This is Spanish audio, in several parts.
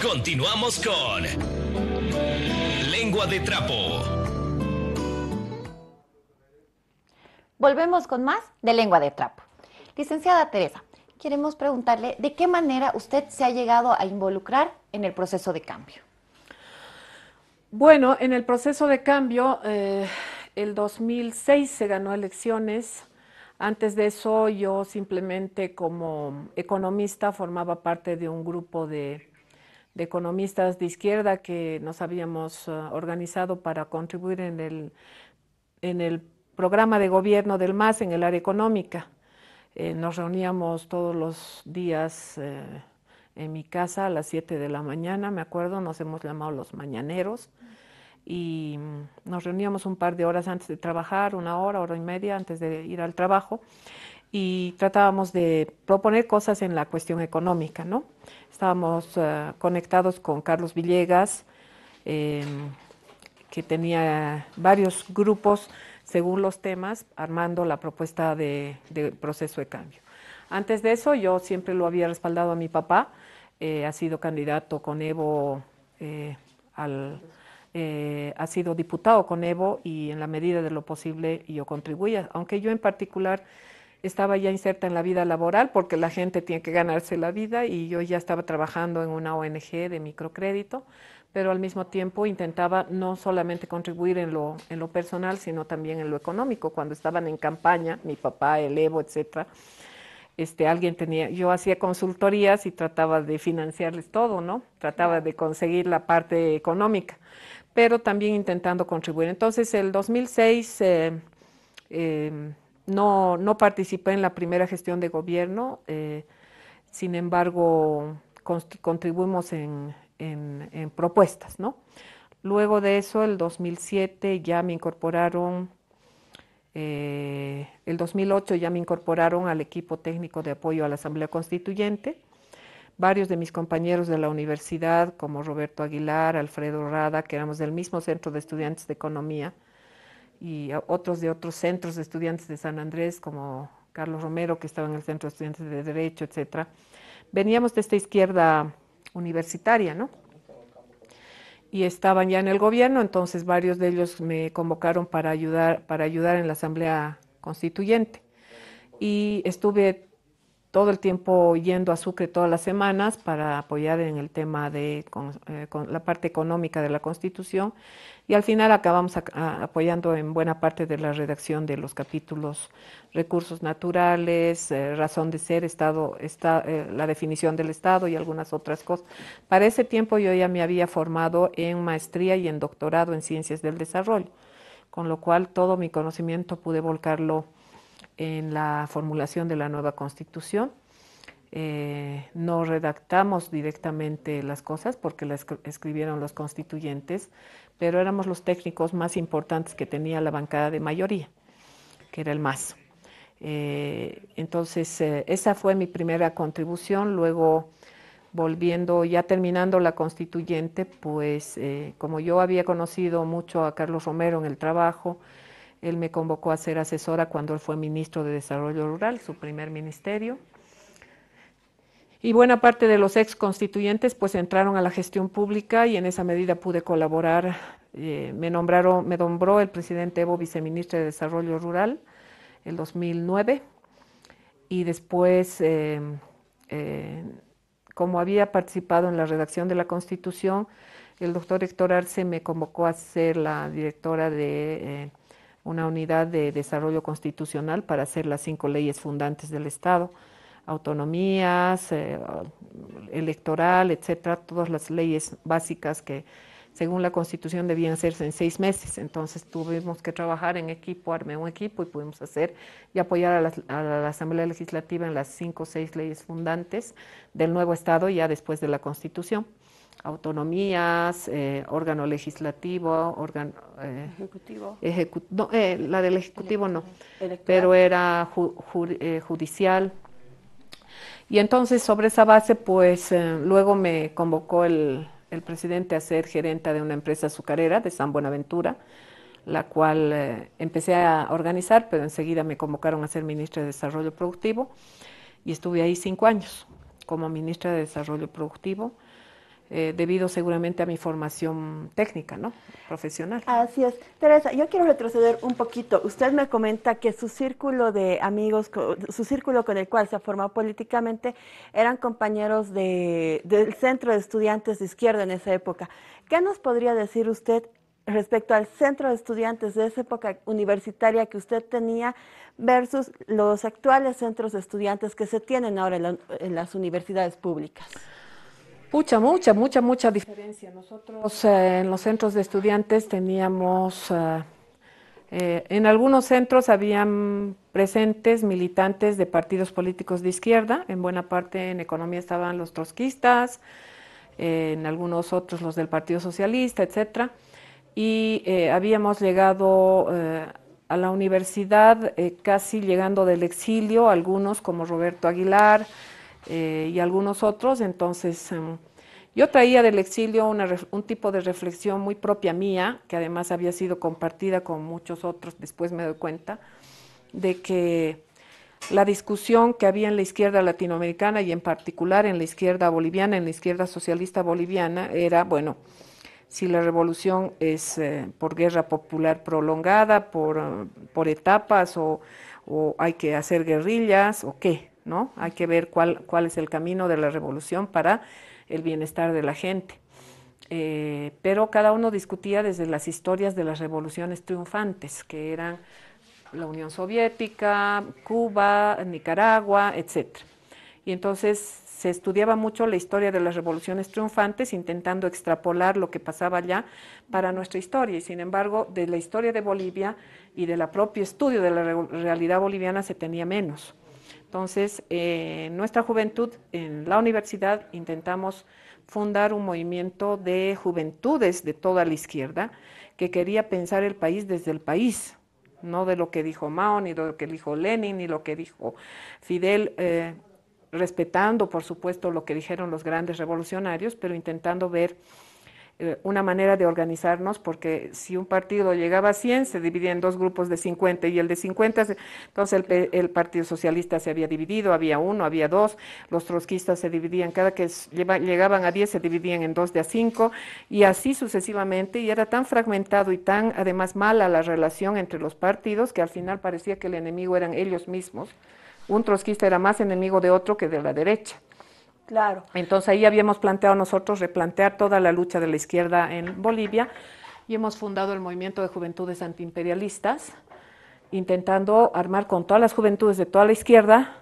Continuamos con Lengua de Trapo. Volvemos con más de Lengua de Trapo. Licenciada Teresa, queremos preguntarle de qué manera usted se ha llegado a involucrar en el proceso de cambio. Bueno, en el proceso de cambio, eh, el 2006 se ganó elecciones antes de eso yo simplemente como economista formaba parte de un grupo de, economistas de izquierda que nos habíamos ah, organizado para contribuir en el, en el programa de gobierno del MAS en el área económica. Eh, nos reuníamos todos los días eh, en mi casa a las 7 de la mañana, me acuerdo, nos hemos llamado los mañaneros y mm, nos reuníamos un par de horas antes de trabajar, una hora, hora y media antes de ir al trabajo y tratábamos de proponer cosas en la cuestión económica, ¿no? Estábamos eh, conectados con Carlos Villegas, em, que tenía varios grupos según los temas, armando la propuesta de, proceso de cambio. Antes de eso, yo siempre lo había respaldado a mi papá, eh, ha sido candidato con Evo eh, al eh, ha sido diputado con Evo y en la medida de lo posible yo contribuya, aunque yo en particular estaba ya inserta en la vida laboral porque la gente tiene que ganarse la vida y yo ya estaba trabajando en una ONG de microcrédito, pero al mismo tiempo intentaba no solamente contribuir en lo, en lo personal, sino también en lo económico. Cuando estaban en campaña, mi papá, el Evo, etcétera, este, alguien tenía, yo hacía consultorías y trataba de financiarles todo, ¿no? Trataba de conseguir la parte económica pero también intentando contribuir. Entonces, el 2006 eh, eh, no, participé en la primera gestión de gobierno, eh, sin embargo, contribuimos en, propuestas, ¿no? Luego de eso, el 2007 ya me incorporaron, el 2008 ya me incorporaron al equipo técnico de apoyo a la Asamblea Constituyente varios de mis compañeros de la universidad, como Roberto Aguilar, Alfredo Rada, que éramos del mismo centro de estudiantes de economía, y otros de otros centros de estudiantes de San Andrés, como Carlos Romero, que estaba en el centro de estudiantes de Derecho, etcétera, veníamos de esta izquierda universitaria, ¿no? Y estaban ya en el gobierno, entonces varios de ellos me convocaron para ayudar, para ayudar en la Asamblea Constituyente. Y estuve todo el tiempo yendo a Sucre todas las semanas para apoyar en el tema de eh, la parte económica de la Constitución y al final acabamos apoyando en buena parte de la redacción de los capítulos recursos naturales, eh, razón de ser, estado, eh, la definición del Estado y algunas otras cosas. Para ese tiempo yo ya me había formado en maestría y en doctorado en ciencias del desarrollo, con lo cual todo mi conocimiento pude volcarlo en la formulación de la nueva constitución. Eh, no redactamos directamente las cosas porque las escribieron los constituyentes, pero éramos los técnicos más importantes que tenía la bancada de mayoría, que era el MAS. Eh, entonces, eh, esa fue mi primera contribución. Luego, volviendo, ya terminando la constituyente, pues como yo había conocido mucho a Carlos Romero en el trabajo, él me convocó a ser asesora cuando él fue ministro de Desarrollo Rural, su primer ministerio. Y buena parte de los ex constituyentes pues entraron a la gestión pública y en esa medida pude colaborar. Eh, me, nombraron, me nombró el presidente Evo viceministro de Desarrollo Rural el 2009 y después, eh, eh, como había participado en la redacción de la Constitución, el doctor Héctor Arce me convocó a ser la directora de una unidad de desarrollo constitucional para hacer las cinco leyes fundantes del Estado, autonomías, eh, electoral, etcétera, todas las leyes básicas que según la Constitución debían hacerse en seis meses. Entonces tuvimos que trabajar en equipo, armé un equipo y pudimos hacer y apoyar a la, a la Asamblea Legislativa en las cinco o seis leyes fundantes del nuevo Estado ya después de la Constitución autonomías, eh, órgano legislativo, órgano eh, ejecutivo. no, eh, la del ejecutivo no, pero era judicial. Y entonces sobre esa base, pues luego me convocó el, el, presidente a ser gerente de una empresa azucarera de San Buenaventura, la cual empecé a organizar, pero enseguida me convocaron a ser ministra de Desarrollo Productivo y estuve ahí cinco años como ministra de Desarrollo Productivo eh, debido seguramente a mi formación técnica, ¿no? Profesional. Así es. Teresa, yo quiero retroceder un poquito. Usted me comenta que su círculo de amigos, su círculo con el cual se ha formado políticamente, eran compañeros del Centro de Estudiantes de Izquierda en esa época. ¿Qué nos podría decir usted respecto al centro de estudiantes de esa época universitaria que usted tenía versus los actuales centros de estudiantes que se tienen ahora en las universidades públicas? Mucha, mucha, mucha, mucha diferencia. Nosotros eh, en los centros de estudiantes teníamos, eh, eh, en algunos centros habían presentes militantes de partidos políticos de izquierda, en buena parte en economía estaban los trotskistas, en algunos otros los del Partido Socialista, etcétera, y habíamos llegado a la universidad casi llegando del exilio, algunos como Roberto Aguilar, eh, y algunos otros. Entonces, em, yo traía del exilio un tipo de reflexión muy propia mía, que además había sido compartida con muchos otros, después me doy cuenta, de que la discusión que había en la izquierda latinoamericana y en particular en la izquierda boliviana, en la izquierda socialista boliviana, era, bueno, si la revolución es eh, por guerra popular prolongada, por, por etapas, o hay que hacer guerrillas, o qué. ¿no? Hay que ver cuál, es el camino de la revolución para el bienestar de la gente. Eh, pero cada uno discutía desde las historias de las revoluciones triunfantes, que eran la Unión Soviética, Cuba, Nicaragua, etc. Y entonces se estudiaba mucho la historia de las revoluciones triunfantes, intentando extrapolar lo que pasaba allá para nuestra historia. Y sin embargo, de la historia de Bolivia y del propio estudio de la realidad boliviana se tenía menos. Entonces, en eh, nuestra juventud en la universidad intentamos fundar un movimiento de juventudes de toda la izquierda que quería pensar el país desde el país, no de lo que dijo Mao, ni de lo que dijo Lenin, ni lo que dijo Fidel, eh, respetando, por supuesto, lo que dijeron los grandes revolucionarios, pero intentando ver eh, una manera de organizarnos, porque si un partido llegaba a 100, se dividía en dos grupos de 50 y el de 50, entonces el, el Partido Socialista se había dividido, había uno, había dos, los trotskistas se dividían, cada que llegaban a 10 se dividían en dos de a cinco, y así sucesivamente, y era tan fragmentado y tan además mala la relación entre los partidos que al final parecía que el enemigo eran ellos mismos. Un trotskista era más enemigo de otro que de la derecha. Claro. Entonces ahí habíamos planteado nosotros replantear toda la lucha de la izquierda en Bolivia y hemos fundado el Movimiento de Juventudes Antiimperialistas, intentando armar con todas las juventudes de toda la izquierda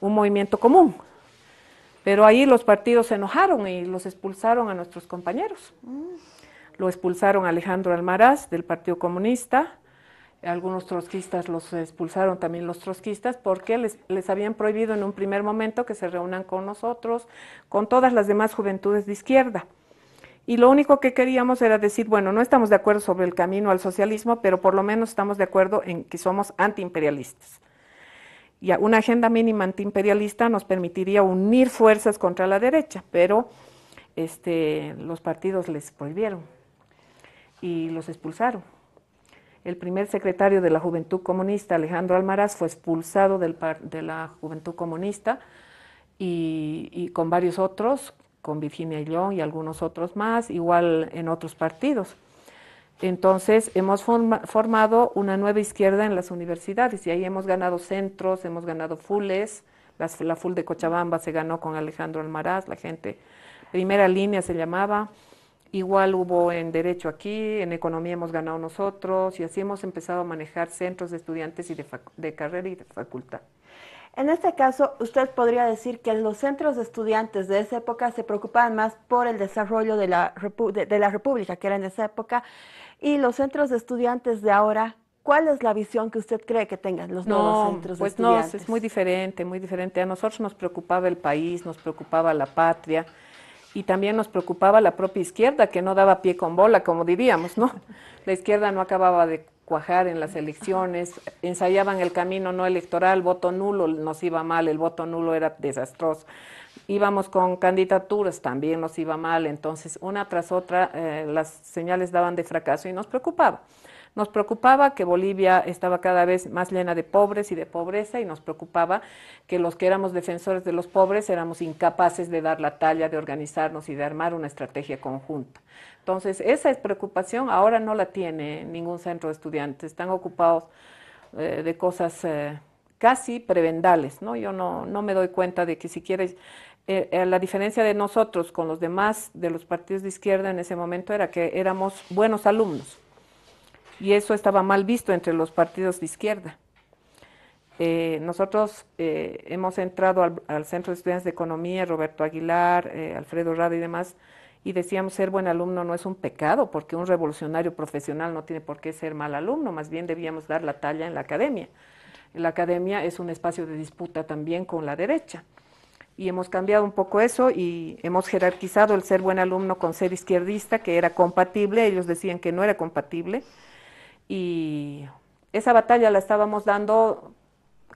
un movimiento común. Pero ahí los partidos se enojaron y los expulsaron a nuestros compañeros. Mm. Lo expulsaron Alejandro Almaraz del Partido Comunista, algunos trotskistas los expulsaron también los trotskistas porque les, les, habían prohibido en un primer momento que se reúnan con nosotros, con todas las demás juventudes de izquierda. Y lo único que queríamos era decir, bueno, no estamos de acuerdo sobre el camino al socialismo, pero por lo menos estamos de acuerdo en que somos antiimperialistas. Y una agenda mínima antiimperialista nos permitiría unir fuerzas contra la derecha, pero este, los partidos les prohibieron y los expulsaron el primer secretario de la Juventud Comunista, Alejandro Almaraz, fue expulsado del de la Juventud Comunista y, con varios otros, con Virginia León y algunos otros más, igual en otros partidos. Entonces hemos formado una nueva izquierda en las universidades y ahí hemos ganado centros, hemos ganado fules, la full de Cochabamba se ganó con Alejandro Almaraz, la gente, primera línea se llamaba. Igual hubo en derecho aquí, en economía hemos ganado nosotros y así hemos empezado a manejar centros de estudiantes y de, carrera y de facultad. En este caso, usted podría decir que los centros de estudiantes de esa época se preocupaban más por el desarrollo de la, la República, que era en esa época, y los centros de estudiantes de ahora, ¿cuál es la visión que usted cree que tengan los nuevos centros de estudiantes? No, es muy diferente, muy diferente. A nosotros nos preocupaba el país, nos preocupaba la patria, y también nos preocupaba la propia izquierda, que no daba pie con bola, como diríamos, ¿no? La izquierda no acababa de cuajar en las elecciones, ensayaban el camino no electoral, voto nulo nos iba mal, el voto nulo era desastroso. Íbamos con candidaturas, también nos iba mal, entonces una tras otra eh, las señales daban de fracaso y nos preocupaba. Nos preocupaba que Bolivia estaba cada vez más llena de pobres y de pobreza y nos preocupaba que los que éramos defensores de los pobres éramos incapaces de dar la talla, de organizarnos y de armar una estrategia conjunta. Entonces, esa preocupación ahora no la tiene ningún centro de estudiantes. Están ocupados eh, de cosas eh, casi prebendales, ¿no? Yo no, me doy cuenta de que si quieres eh, la diferencia de nosotros con los demás de los partidos de izquierda en ese momento era que éramos buenos alumnos y eso estaba mal visto entre los partidos de izquierda. Eh, nosotros eh, hemos entrado al, Centro de Estudiantes de Economía, Roberto Aguilar, eh, Alfredo Rada y demás, y decíamos ser buen alumno no es un pecado, porque un revolucionario profesional no tiene por qué ser mal alumno, más bien debíamos dar la talla en la academia. La academia es un espacio de disputa también con la derecha. Y hemos cambiado un poco eso y hemos jerarquizado el ser buen alumno con ser izquierdista, que era compatible, ellos decían que no era compatible y esa batalla la estábamos dando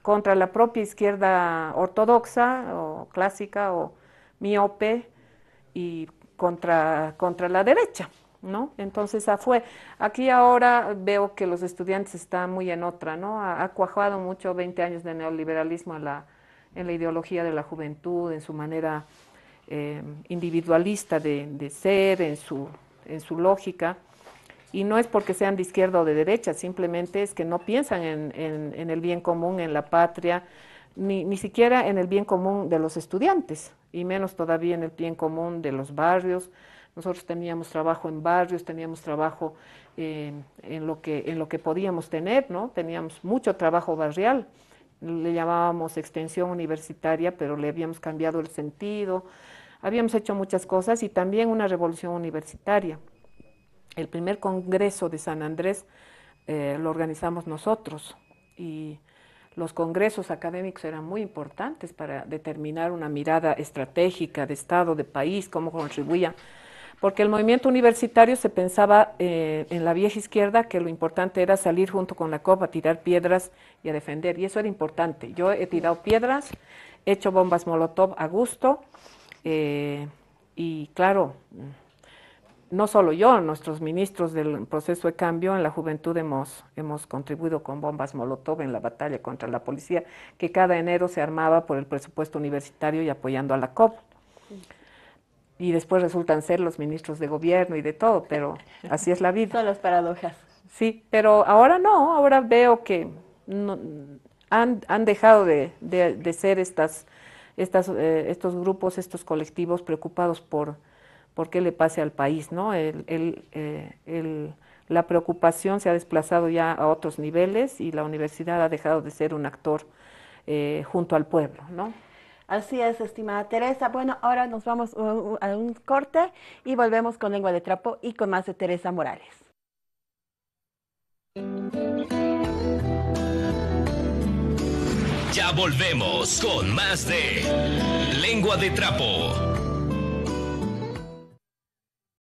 contra la propia izquierda ortodoxa o clásica o miope y contra, contra la derecha, ¿no? Entonces fue. Aquí ahora veo que los estudiantes están muy en otra, ¿no? Ha, cuajado mucho 20 años de neoliberalismo en la, en la ideología de la juventud, en su manera eh, individualista de, de, ser, en su, en su lógica y no es porque sean de izquierda o de derecha, simplemente es que no piensan en, el bien común, en la patria, ni, ni, siquiera en el bien común de los estudiantes, y menos todavía en el bien común de los barrios. Nosotros teníamos trabajo en barrios, teníamos trabajo en, lo que, en lo que podíamos tener, ¿no? Teníamos mucho trabajo barrial, le llamábamos extensión universitaria, pero le habíamos cambiado el sentido, habíamos hecho muchas cosas y también una revolución universitaria. El primer congreso de San Andrés eh, lo organizamos nosotros y los congresos académicos eran muy importantes para determinar una mirada estratégica de Estado, de país, cómo contribuía, porque el movimiento universitario se pensaba eh, en la vieja izquierda que lo importante era salir junto con la copa, tirar piedras y a defender, y eso era importante. Yo he tirado piedras, he hecho bombas molotov a gusto, eh, y claro, no solo yo, nuestros ministros del proceso de cambio en la juventud hemos, hemos contribuido con bombas Molotov en la batalla contra la policía, que cada enero se armaba por el presupuesto universitario y apoyando a la COP. Y después resultan ser los ministros de gobierno y de todo, pero así es la vida. Son las paradojas. Sí, pero ahora no, ahora veo que han, dejado de, ser estas, estas eh, estos grupos, estos colectivos preocupados por por qué le pase al país, ¿no? Eh, la preocupación se ha desplazado ya a otros niveles y la universidad ha dejado de ser un actor eh, junto al pueblo, ¿no? Así es, estimada Teresa. Bueno, ahora nos vamos uh, uh, a un corte y volvemos con Lengua de Trapo y con más de Teresa Morales. Ya volvemos con más de Lengua de Trapo.